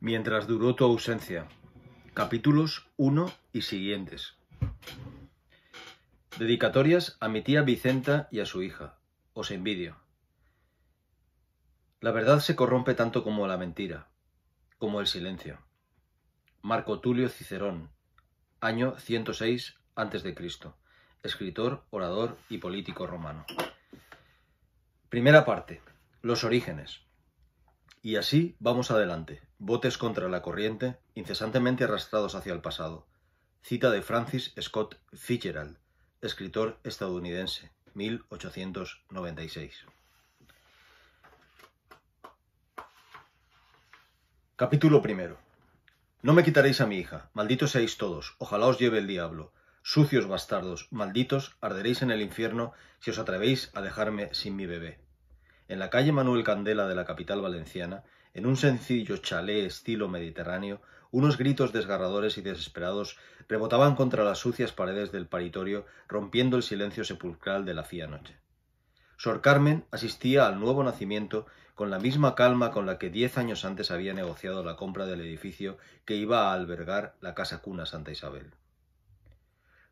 Mientras duró tu ausencia. Capítulos 1 y siguientes. Dedicatorias a mi tía Vicenta y a su hija. Os envidio. La verdad se corrompe tanto como la mentira, como el silencio. Marco Tulio Cicerón, año 106 a.C., escritor, orador y político romano. Primera parte. Los orígenes. Y así vamos adelante, botes contra la corriente, incesantemente arrastrados hacia el pasado. Cita de Francis Scott Fitzgerald, escritor estadounidense, 1896. Capítulo primero. No me quitaréis a mi hija, malditos seáis todos, ojalá os lleve el diablo. Sucios bastardos, malditos, arderéis en el infierno si os atrevéis a dejarme sin mi bebé. En la calle Manuel Candela de la capital valenciana, en un sencillo chalé estilo mediterráneo, unos gritos desgarradores y desesperados rebotaban contra las sucias paredes del paritorio, rompiendo el silencio sepulcral de la fía noche. Sor Carmen asistía al nuevo nacimiento con la misma calma con la que diez años antes había negociado la compra del edificio que iba a albergar la casa cuna Santa Isabel.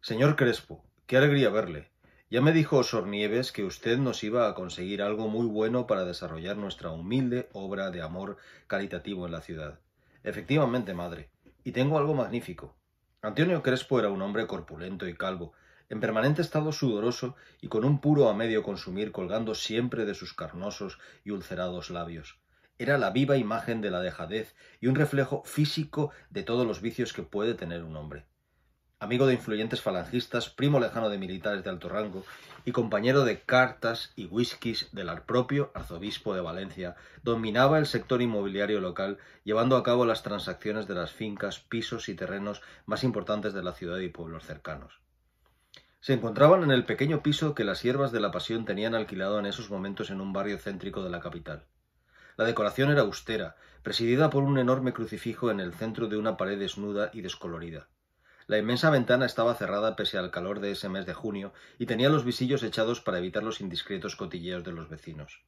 Señor Crespo, qué alegría verle. Ya me dijo Sornieves que usted nos iba a conseguir algo muy bueno para desarrollar nuestra humilde obra de amor caritativo en la ciudad. Efectivamente, madre, y tengo algo magnífico. Antonio Crespo era un hombre corpulento y calvo, en permanente estado sudoroso y con un puro a medio consumir colgando siempre de sus carnosos y ulcerados labios. Era la viva imagen de la dejadez y un reflejo físico de todos los vicios que puede tener un hombre amigo de influyentes falangistas, primo lejano de militares de alto rango y compañero de cartas y whiskies del propio arzobispo de Valencia, dominaba el sector inmobiliario local, llevando a cabo las transacciones de las fincas, pisos y terrenos más importantes de la ciudad y pueblos cercanos. Se encontraban en el pequeño piso que las hierbas de la Pasión tenían alquilado en esos momentos en un barrio céntrico de la capital. La decoración era austera, presidida por un enorme crucifijo en el centro de una pared desnuda y descolorida. La inmensa ventana estaba cerrada pese al calor de ese mes de junio y tenía los visillos echados para evitar los indiscretos cotilleos de los vecinos.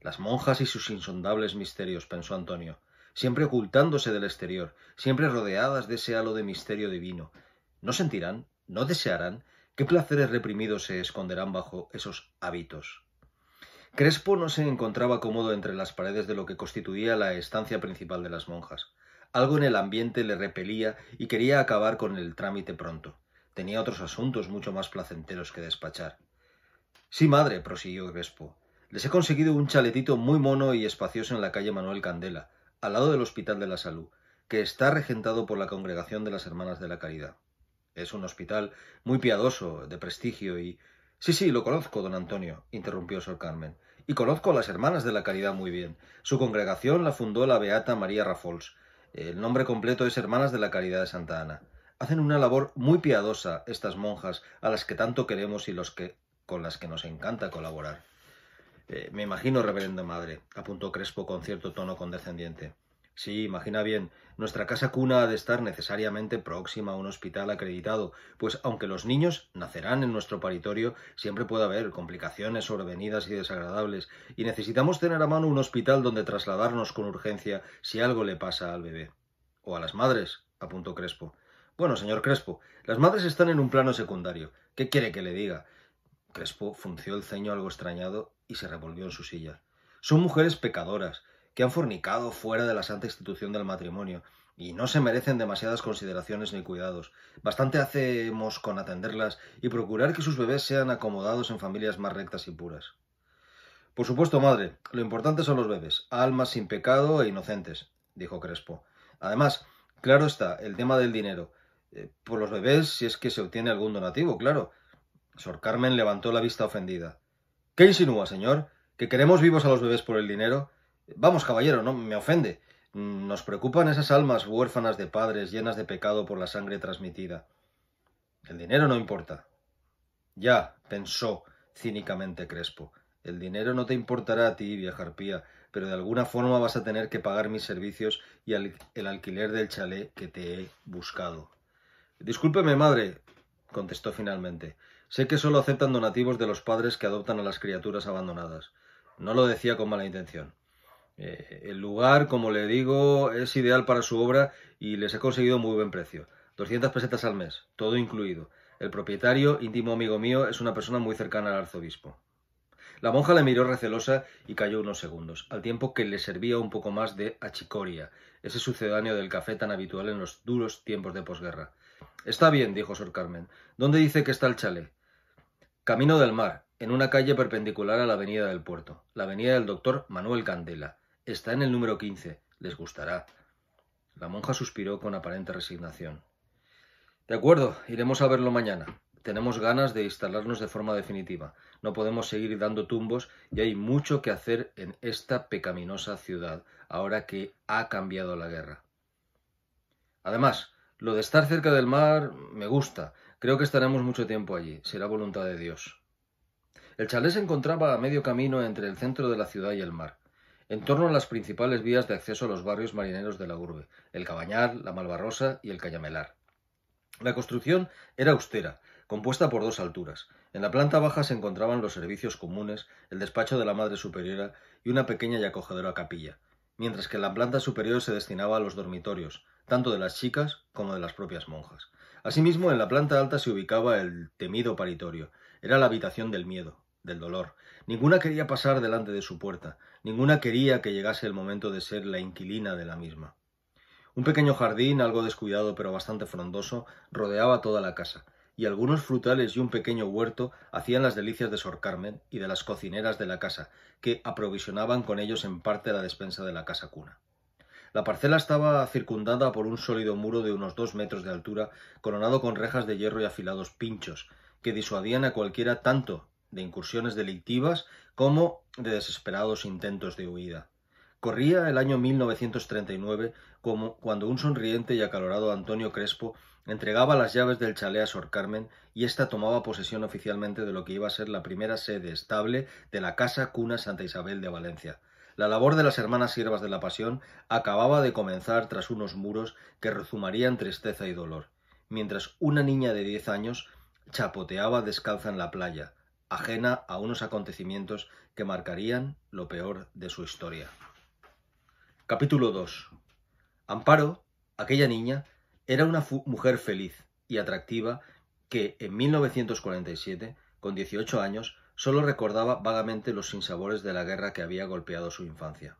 Las monjas y sus insondables misterios, pensó Antonio, siempre ocultándose del exterior, siempre rodeadas de ese halo de misterio divino. ¿No sentirán? ¿No desearán? ¿Qué placeres reprimidos se esconderán bajo esos hábitos? Crespo no se encontraba cómodo entre las paredes de lo que constituía la estancia principal de las monjas. Algo en el ambiente le repelía y quería acabar con el trámite pronto. Tenía otros asuntos mucho más placenteros que despachar. Sí, madre, prosiguió Crespo. Les he conseguido un chaletito muy mono y espacioso en la calle Manuel Candela, al lado del Hospital de la Salud, que está regentado por la Congregación de las Hermanas de la Caridad. Es un hospital muy piadoso, de prestigio y... Sí, sí, lo conozco, don Antonio, interrumpió Sor Carmen. Y conozco a las Hermanas de la Caridad muy bien. Su congregación la fundó la Beata María Rafols, el nombre completo es Hermanas de la Caridad de Santa Ana. Hacen una labor muy piadosa estas monjas a las que tanto queremos y con las que nos encanta colaborar. Eh, me imagino, reverenda madre, apuntó Crespo con cierto tono condescendiente. Sí, imagina bien. Nuestra casa cuna ha de estar necesariamente próxima a un hospital acreditado, pues aunque los niños nacerán en nuestro paritorio, siempre puede haber complicaciones sobrevenidas y desagradables, y necesitamos tener a mano un hospital donde trasladarnos con urgencia si algo le pasa al bebé. O a las madres, apuntó Crespo. Bueno, señor Crespo, las madres están en un plano secundario. ¿Qué quiere que le diga? Crespo frunció el ceño algo extrañado y se revolvió en su silla. Son mujeres pecadoras, que han fornicado fuera de la santa institución del matrimonio y no se merecen demasiadas consideraciones ni cuidados. Bastante hacemos con atenderlas y procurar que sus bebés sean acomodados en familias más rectas y puras. Por supuesto, madre, lo importante son los bebés, almas sin pecado e inocentes, dijo Crespo. Además, claro está, el tema del dinero. Eh, por los bebés, si es que se obtiene algún donativo, claro. Sor Carmen levantó la vista ofendida. ¿Qué insinúa, señor? ¿Que queremos vivos a los bebés por el dinero? Vamos, caballero, no me ofende. Nos preocupan esas almas huérfanas de padres llenas de pecado por la sangre transmitida. El dinero no importa. Ya, pensó cínicamente Crespo. El dinero no te importará a ti, vieja arpía, pero de alguna forma vas a tener que pagar mis servicios y el alquiler del chalet que te he buscado. Discúlpeme, madre, contestó finalmente. Sé que solo aceptan donativos de los padres que adoptan a las criaturas abandonadas. No lo decía con mala intención. Eh, el lugar, como le digo, es ideal para su obra y les he conseguido muy buen precio. Doscientas pesetas al mes, todo incluido. El propietario, íntimo amigo mío, es una persona muy cercana al arzobispo. La monja le miró recelosa y cayó unos segundos, al tiempo que le servía un poco más de achicoria, ese sucedáneo del café tan habitual en los duros tiempos de posguerra. Está bien, dijo Sor Carmen. ¿Dónde dice que está el chalé? Camino del mar, en una calle perpendicular a la avenida del puerto, la avenida del doctor Manuel Candela. Está en el número 15. Les gustará. La monja suspiró con aparente resignación. De acuerdo, iremos a verlo mañana. Tenemos ganas de instalarnos de forma definitiva. No podemos seguir dando tumbos y hay mucho que hacer en esta pecaminosa ciudad, ahora que ha cambiado la guerra. Además, lo de estar cerca del mar me gusta. Creo que estaremos mucho tiempo allí. Será voluntad de Dios. El chalet se encontraba a medio camino entre el centro de la ciudad y el mar en torno a las principales vías de acceso a los barrios marineros de la urbe, el Cabañal, la Malvarrosa y el Cañamelar. La construcción era austera, compuesta por dos alturas. En la planta baja se encontraban los servicios comunes, el despacho de la Madre Superiora y una pequeña y acogedora capilla, mientras que en la planta superior se destinaba a los dormitorios, tanto de las chicas como de las propias monjas. Asimismo, en la planta alta se ubicaba el temido paritorio. Era la habitación del miedo, del dolor. Ninguna quería pasar delante de su puerta, ninguna quería que llegase el momento de ser la inquilina de la misma. Un pequeño jardín, algo descuidado pero bastante frondoso, rodeaba toda la casa, y algunos frutales y un pequeño huerto hacían las delicias de Sor Carmen y de las cocineras de la casa, que aprovisionaban con ellos en parte la despensa de la casa cuna. La parcela estaba circundada por un sólido muro de unos dos metros de altura, coronado con rejas de hierro y afilados pinchos, que disuadían a cualquiera tanto de incursiones delictivas como de desesperados intentos de huida. Corría el año 1939 como cuando un sonriente y acalorado Antonio Crespo entregaba las llaves del chalet a Sor Carmen y ésta tomaba posesión oficialmente de lo que iba a ser la primera sede estable de la Casa Cuna Santa Isabel de Valencia. La labor de las hermanas siervas de la Pasión acababa de comenzar tras unos muros que rezumarían tristeza y dolor, mientras una niña de diez años chapoteaba descalza en la playa, ajena a unos acontecimientos que marcarían lo peor de su historia. Capítulo 2. Amparo, aquella niña, era una mujer feliz y atractiva que en 1947, con 18 años, solo recordaba vagamente los sinsabores de la guerra que había golpeado su infancia.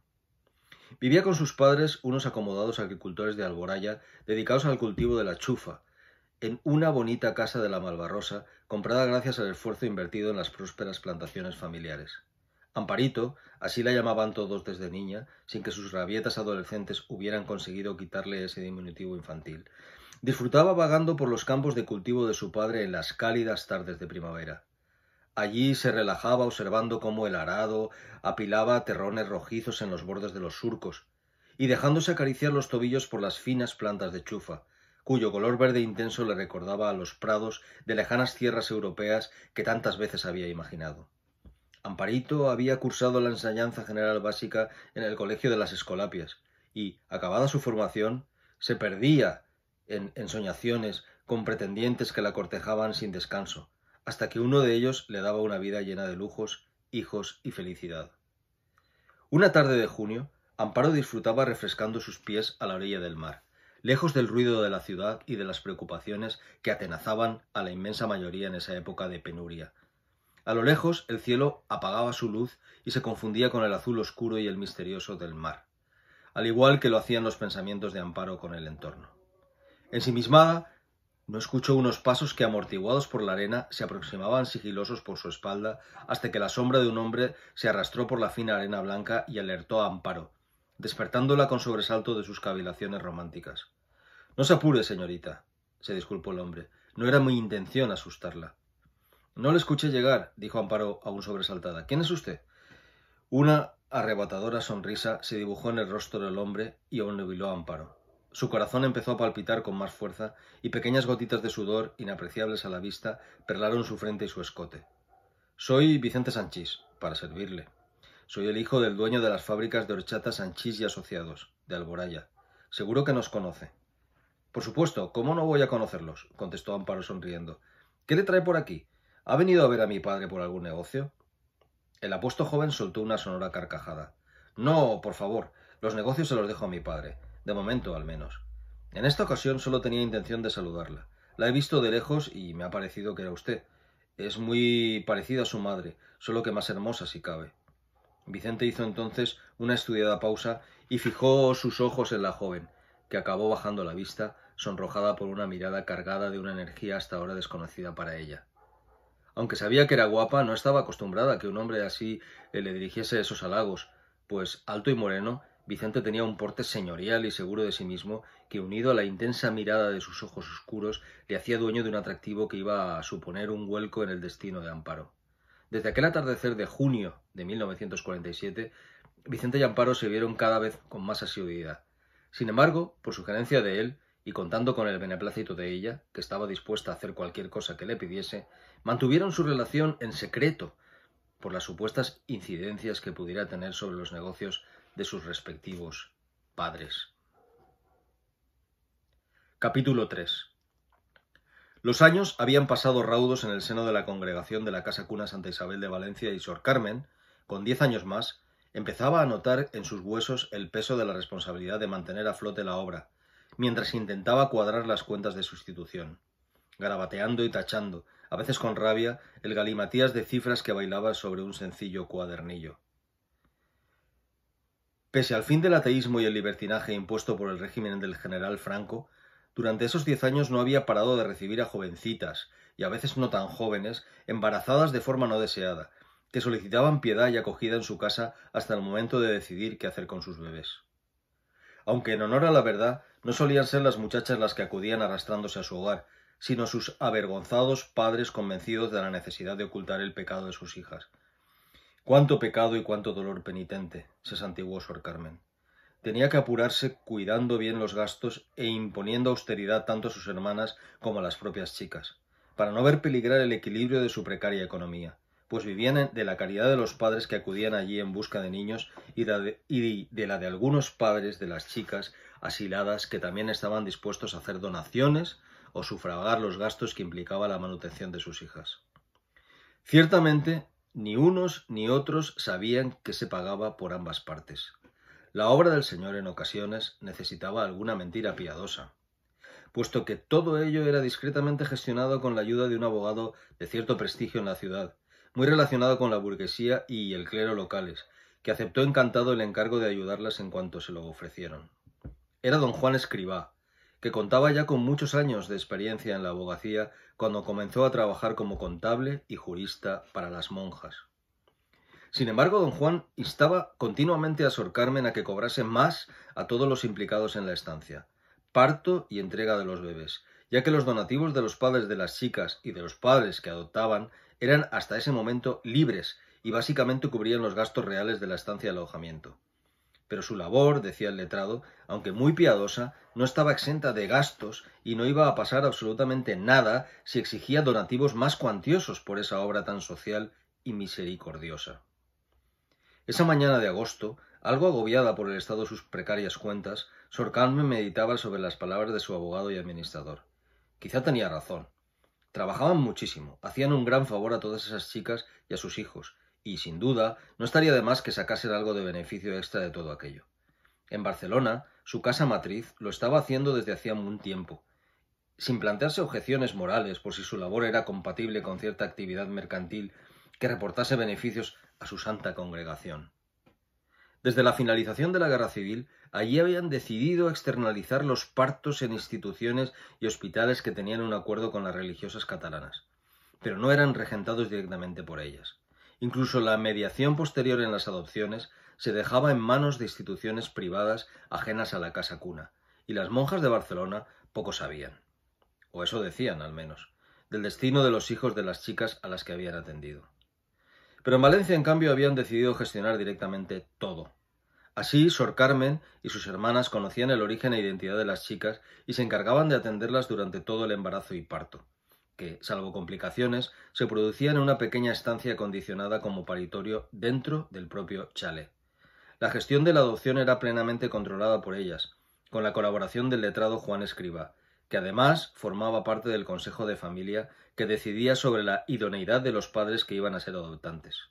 Vivía con sus padres unos acomodados agricultores de Alboraya dedicados al cultivo de la chufa, en una bonita casa de la Malvarrosa, comprada gracias al esfuerzo invertido en las prósperas plantaciones familiares. Amparito, así la llamaban todos desde niña, sin que sus rabietas adolescentes hubieran conseguido quitarle ese diminutivo infantil, disfrutaba vagando por los campos de cultivo de su padre en las cálidas tardes de primavera. Allí se relajaba observando cómo el arado apilaba terrones rojizos en los bordes de los surcos, y dejándose acariciar los tobillos por las finas plantas de chufa, cuyo color verde intenso le recordaba a los prados de lejanas tierras europeas que tantas veces había imaginado. Amparito había cursado la enseñanza general básica en el Colegio de las Escolapias y, acabada su formación, se perdía en ensoñaciones con pretendientes que la cortejaban sin descanso, hasta que uno de ellos le daba una vida llena de lujos, hijos y felicidad. Una tarde de junio, Amparo disfrutaba refrescando sus pies a la orilla del mar lejos del ruido de la ciudad y de las preocupaciones que atenazaban a la inmensa mayoría en esa época de penuria. A lo lejos el cielo apagaba su luz y se confundía con el azul oscuro y el misterioso del mar, al igual que lo hacían los pensamientos de amparo con el entorno. Ensimismada, no escuchó unos pasos que, amortiguados por la arena, se aproximaban sigilosos por su espalda, hasta que la sombra de un hombre se arrastró por la fina arena blanca y alertó a Amparo, despertándola con sobresalto de sus cavilaciones románticas. No se apure, señorita, se disculpó el hombre. No era mi intención asustarla. No le escuché llegar, dijo Amparo aún sobresaltada. ¿Quién es usted? Una arrebatadora sonrisa se dibujó en el rostro del hombre y obnubiló a Amparo. Su corazón empezó a palpitar con más fuerza y pequeñas gotitas de sudor, inapreciables a la vista, perlaron su frente y su escote. Soy Vicente Sanchís, para servirle. Soy el hijo del dueño de las fábricas de horchata Sanchís y Asociados, de Alboraya. Seguro que nos conoce. Por supuesto, ¿cómo no voy a conocerlos? contestó Amparo sonriendo. ¿Qué le trae por aquí? ¿Ha venido a ver a mi padre por algún negocio? El apuesto joven soltó una sonora carcajada. No, por favor, los negocios se los dejo a mi padre, de momento al menos. En esta ocasión solo tenía intención de saludarla. La he visto de lejos y me ha parecido que era usted. Es muy parecida a su madre, solo que más hermosa si cabe. Vicente hizo entonces una estudiada pausa y fijó sus ojos en la joven, que acabó bajando la vista sonrojada por una mirada cargada de una energía hasta ahora desconocida para ella. Aunque sabía que era guapa, no estaba acostumbrada a que un hombre así eh, le dirigiese esos halagos, pues alto y moreno, Vicente tenía un porte señorial y seguro de sí mismo que, unido a la intensa mirada de sus ojos oscuros, le hacía dueño de un atractivo que iba a suponer un vuelco en el destino de Amparo. Desde aquel atardecer de junio de 1947, Vicente y Amparo se vieron cada vez con más asiduidad. Sin embargo, por sugerencia de él, y contando con el beneplácito de ella, que estaba dispuesta a hacer cualquier cosa que le pidiese, mantuvieron su relación en secreto por las supuestas incidencias que pudiera tener sobre los negocios de sus respectivos padres. Capítulo 3 Los años habían pasado raudos en el seno de la congregación de la Casa Cuna Santa Isabel de Valencia y Sor Carmen, con diez años más, empezaba a notar en sus huesos el peso de la responsabilidad de mantener a flote la obra, mientras intentaba cuadrar las cuentas de sustitución, garabateando y tachando, a veces con rabia, el galimatías de cifras que bailaba sobre un sencillo cuadernillo. Pese al fin del ateísmo y el libertinaje impuesto por el régimen del general Franco, durante esos diez años no había parado de recibir a jovencitas, y a veces no tan jóvenes, embarazadas de forma no deseada, que solicitaban piedad y acogida en su casa hasta el momento de decidir qué hacer con sus bebés aunque en honor a la verdad no solían ser las muchachas las que acudían arrastrándose a su hogar, sino sus avergonzados padres convencidos de la necesidad de ocultar el pecado de sus hijas. Cuánto pecado y cuánto dolor penitente, se santiguó su Carmen. Tenía que apurarse cuidando bien los gastos e imponiendo austeridad tanto a sus hermanas como a las propias chicas, para no ver peligrar el equilibrio de su precaria economía pues vivían de la caridad de los padres que acudían allí en busca de niños y de, la de algunos padres de las chicas asiladas que también estaban dispuestos a hacer donaciones o sufragar los gastos que implicaba la manutención de sus hijas. Ciertamente, ni unos ni otros sabían que se pagaba por ambas partes. La obra del Señor en ocasiones necesitaba alguna mentira piadosa, puesto que todo ello era discretamente gestionado con la ayuda de un abogado de cierto prestigio en la ciudad, muy relacionado con la burguesía y el clero locales, que aceptó encantado el encargo de ayudarlas en cuanto se lo ofrecieron. Era don Juan Escribá, que contaba ya con muchos años de experiencia en la abogacía cuando comenzó a trabajar como contable y jurista para las monjas. Sin embargo, don Juan instaba continuamente a Sor Carmen a que cobrase más a todos los implicados en la estancia, parto y entrega de los bebés, ya que los donativos de los padres de las chicas y de los padres que adoptaban eran hasta ese momento libres y básicamente cubrían los gastos reales de la estancia de alojamiento. Pero su labor, decía el letrado, aunque muy piadosa, no estaba exenta de gastos y no iba a pasar absolutamente nada si exigía donativos más cuantiosos por esa obra tan social y misericordiosa. Esa mañana de agosto, algo agobiada por el estado de sus precarias cuentas, Sor Carmen meditaba sobre las palabras de su abogado y administrador. Quizá tenía razón. Trabajaban muchísimo, hacían un gran favor a todas esas chicas y a sus hijos, y sin duda no estaría de más que sacasen algo de beneficio extra de todo aquello. En Barcelona, su casa matriz lo estaba haciendo desde hacía un tiempo, sin plantearse objeciones morales por si su labor era compatible con cierta actividad mercantil que reportase beneficios a su santa congregación. Desde la finalización de la guerra civil, allí habían decidido externalizar los partos en instituciones y hospitales que tenían un acuerdo con las religiosas catalanas, pero no eran regentados directamente por ellas. Incluso la mediación posterior en las adopciones se dejaba en manos de instituciones privadas ajenas a la casa cuna, y las monjas de Barcelona poco sabían, o eso decían al menos, del destino de los hijos de las chicas a las que habían atendido. Pero en Valencia, en cambio, habían decidido gestionar directamente todo. Así, Sor Carmen y sus hermanas conocían el origen e identidad de las chicas y se encargaban de atenderlas durante todo el embarazo y parto, que, salvo complicaciones, se producían en una pequeña estancia acondicionada como paritorio dentro del propio chalet. La gestión de la adopción era plenamente controlada por ellas, con la colaboración del letrado Juan Escriba, que además formaba parte del Consejo de Familia que decidía sobre la idoneidad de los padres que iban a ser adoptantes.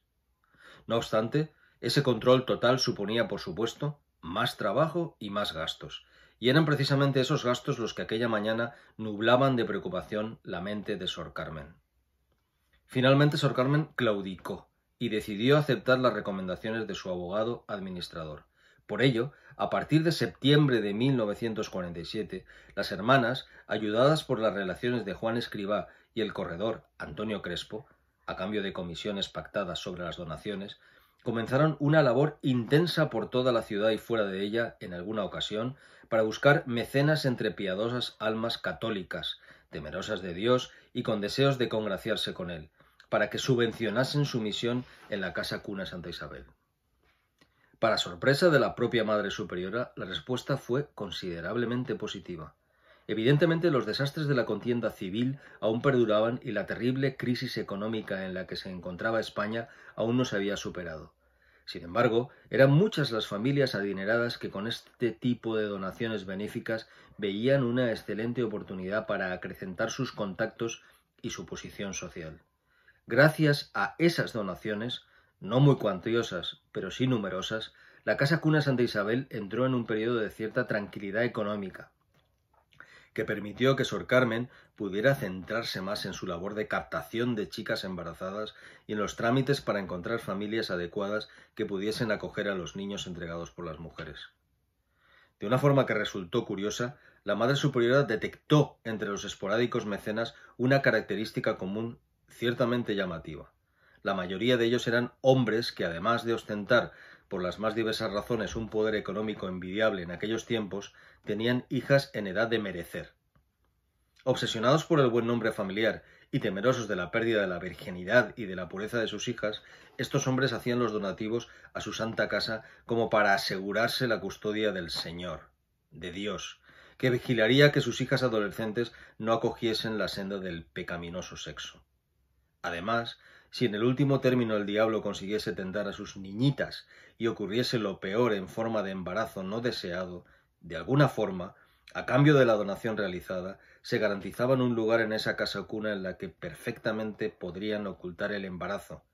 No obstante, ese control total suponía, por supuesto, más trabajo y más gastos, y eran precisamente esos gastos los que aquella mañana nublaban de preocupación la mente de Sor Carmen. Finalmente Sor Carmen claudicó y decidió aceptar las recomendaciones de su abogado administrador, por ello, a partir de septiembre de 1947, las hermanas, ayudadas por las relaciones de Juan Escribá y el corredor Antonio Crespo, a cambio de comisiones pactadas sobre las donaciones, comenzaron una labor intensa por toda la ciudad y fuera de ella en alguna ocasión para buscar mecenas entre piadosas almas católicas, temerosas de Dios y con deseos de congraciarse con Él, para que subvencionasen su misión en la Casa Cuna Santa Isabel. Para sorpresa de la propia Madre Superiora, la respuesta fue considerablemente positiva. Evidentemente los desastres de la contienda civil aún perduraban y la terrible crisis económica en la que se encontraba España aún no se había superado. Sin embargo, eran muchas las familias adineradas que con este tipo de donaciones benéficas veían una excelente oportunidad para acrecentar sus contactos y su posición social. Gracias a esas donaciones, no muy cuantiosas, pero sí numerosas, la Casa Cuna Santa Isabel entró en un periodo de cierta tranquilidad económica, que permitió que Sor Carmen pudiera centrarse más en su labor de captación de chicas embarazadas y en los trámites para encontrar familias adecuadas que pudiesen acoger a los niños entregados por las mujeres. De una forma que resultó curiosa, la Madre Superiora detectó entre los esporádicos mecenas una característica común ciertamente llamativa la mayoría de ellos eran hombres que, además de ostentar por las más diversas razones un poder económico envidiable en aquellos tiempos, tenían hijas en edad de merecer. Obsesionados por el buen nombre familiar y temerosos de la pérdida de la virginidad y de la pureza de sus hijas, estos hombres hacían los donativos a su santa casa como para asegurarse la custodia del Señor, de Dios, que vigilaría que sus hijas adolescentes no acogiesen la senda del pecaminoso sexo. Además, si en el último término el diablo consiguiese tentar a sus niñitas y ocurriese lo peor en forma de embarazo no deseado, de alguna forma, a cambio de la donación realizada, se garantizaban un lugar en esa casa cuna en la que perfectamente podrían ocultar el embarazo,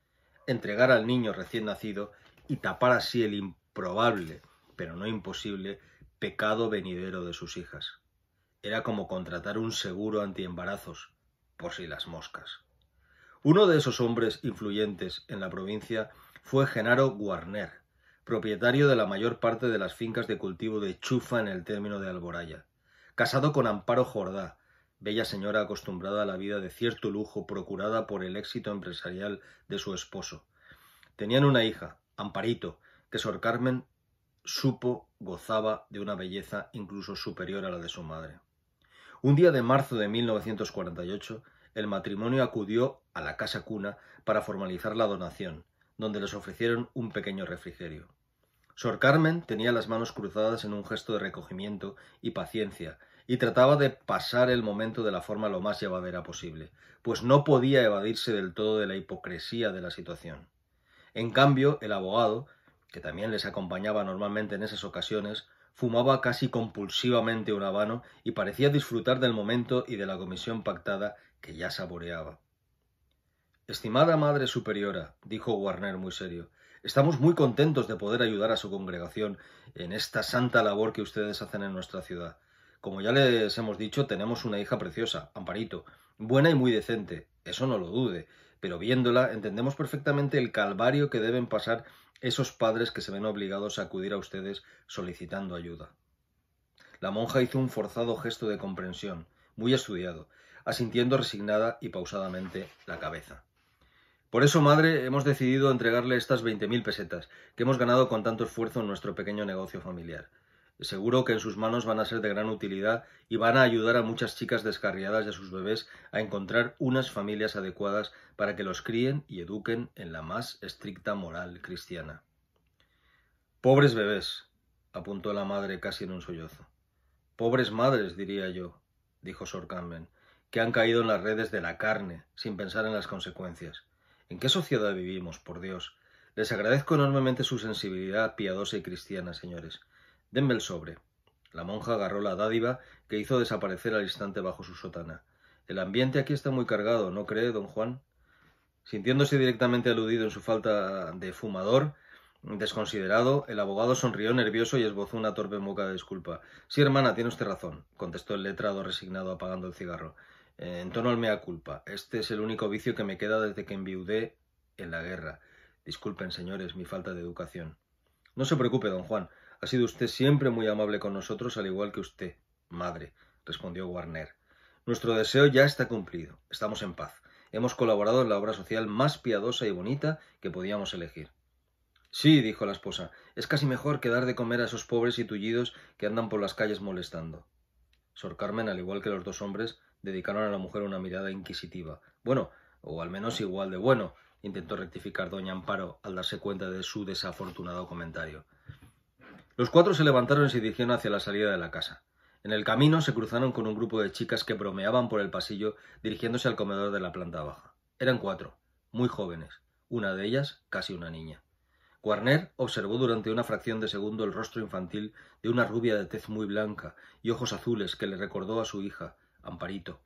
entregar al niño recién nacido y tapar así el improbable, pero no imposible, pecado venidero de sus hijas. Era como contratar un seguro anti-embarazos, por si las moscas. Uno de esos hombres influyentes en la provincia fue Genaro Guarner, propietario de la mayor parte de las fincas de cultivo de chufa en el término de Alboraya. Casado con Amparo Jordá, bella señora acostumbrada a la vida de cierto lujo procurada por el éxito empresarial de su esposo. Tenían una hija, Amparito, que Sor Carmen supo gozaba de una belleza incluso superior a la de su madre. Un día de marzo de 1948, el matrimonio acudió a la casa cuna para formalizar la donación, donde les ofrecieron un pequeño refrigerio. Sor Carmen tenía las manos cruzadas en un gesto de recogimiento y paciencia, y trataba de pasar el momento de la forma lo más llevadera posible, pues no podía evadirse del todo de la hipocresía de la situación. En cambio, el abogado, que también les acompañaba normalmente en esas ocasiones, Fumaba casi compulsivamente un habano y parecía disfrutar del momento y de la comisión pactada que ya saboreaba. Estimada Madre Superiora, dijo Warner muy serio, estamos muy contentos de poder ayudar a su congregación en esta santa labor que ustedes hacen en nuestra ciudad. Como ya les hemos dicho, tenemos una hija preciosa, Amparito, buena y muy decente, eso no lo dude, pero viéndola entendemos perfectamente el calvario que deben pasar esos padres que se ven obligados a acudir a ustedes solicitando ayuda. La monja hizo un forzado gesto de comprensión, muy estudiado, asintiendo resignada y pausadamente la cabeza. Por eso, madre, hemos decidido entregarle estas veinte mil pesetas que hemos ganado con tanto esfuerzo en nuestro pequeño negocio familiar. Seguro que en sus manos van a ser de gran utilidad y van a ayudar a muchas chicas descarriadas y a sus bebés a encontrar unas familias adecuadas para que los críen y eduquen en la más estricta moral cristiana. Pobres bebés, apuntó la madre casi en un sollozo. Pobres madres, diría yo, dijo Sor Carmen, que han caído en las redes de la carne, sin pensar en las consecuencias. ¿En qué sociedad vivimos, por Dios? Les agradezco enormemente su sensibilidad piadosa y cristiana, señores Denme el sobre. La monja agarró la dádiva que hizo desaparecer al instante bajo su sotana. El ambiente aquí está muy cargado, ¿no cree, don Juan? Sintiéndose directamente aludido en su falta de fumador, desconsiderado, el abogado sonrió nervioso y esbozó una torpe moca de disculpa. Sí, hermana, tiene usted razón, contestó el letrado resignado apagando el cigarro. Eh, en tono al mea culpa. Este es el único vicio que me queda desde que enviudé en la guerra. Disculpen, señores, mi falta de educación. No se preocupe, don Juan. Ha sido usted siempre muy amable con nosotros, al igual que usted, madre, respondió Warner. Nuestro deseo ya está cumplido. Estamos en paz. Hemos colaborado en la obra social más piadosa y bonita que podíamos elegir. Sí, dijo la esposa, es casi mejor que dar de comer a esos pobres y tullidos que andan por las calles molestando. Sor Carmen, al igual que los dos hombres, dedicaron a la mujer una mirada inquisitiva. Bueno, o al menos igual de bueno, intentó rectificar doña Amparo al darse cuenta de su desafortunado comentario. Los cuatro se levantaron y se dirigieron hacia la salida de la casa. En el camino se cruzaron con un grupo de chicas que bromeaban por el pasillo dirigiéndose al comedor de la planta baja. Eran cuatro, muy jóvenes, una de ellas casi una niña. Warner observó durante una fracción de segundo el rostro infantil de una rubia de tez muy blanca y ojos azules que le recordó a su hija, Amparito.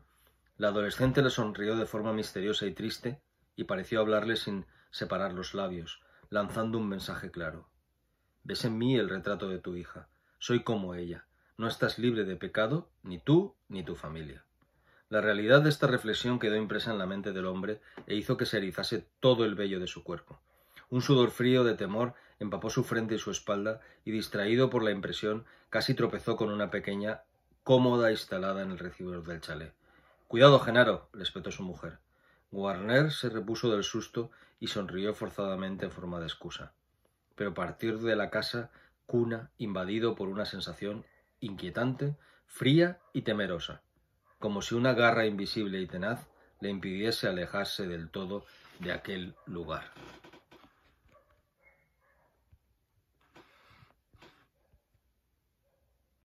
La adolescente le sonrió de forma misteriosa y triste y pareció hablarle sin separar los labios, lanzando un mensaje claro. Ves en mí el retrato de tu hija. Soy como ella. No estás libre de pecado, ni tú ni tu familia. La realidad de esta reflexión quedó impresa en la mente del hombre e hizo que se erizase todo el vello de su cuerpo. Un sudor frío de temor empapó su frente y su espalda y, distraído por la impresión, casi tropezó con una pequeña cómoda instalada en el recibidor del chalet. Cuidado, Genaro, respetó su mujer. Warner se repuso del susto y sonrió forzadamente en forma de excusa pero partir de la casa cuna invadido por una sensación inquietante, fría y temerosa, como si una garra invisible y tenaz le impidiese alejarse del todo de aquel lugar.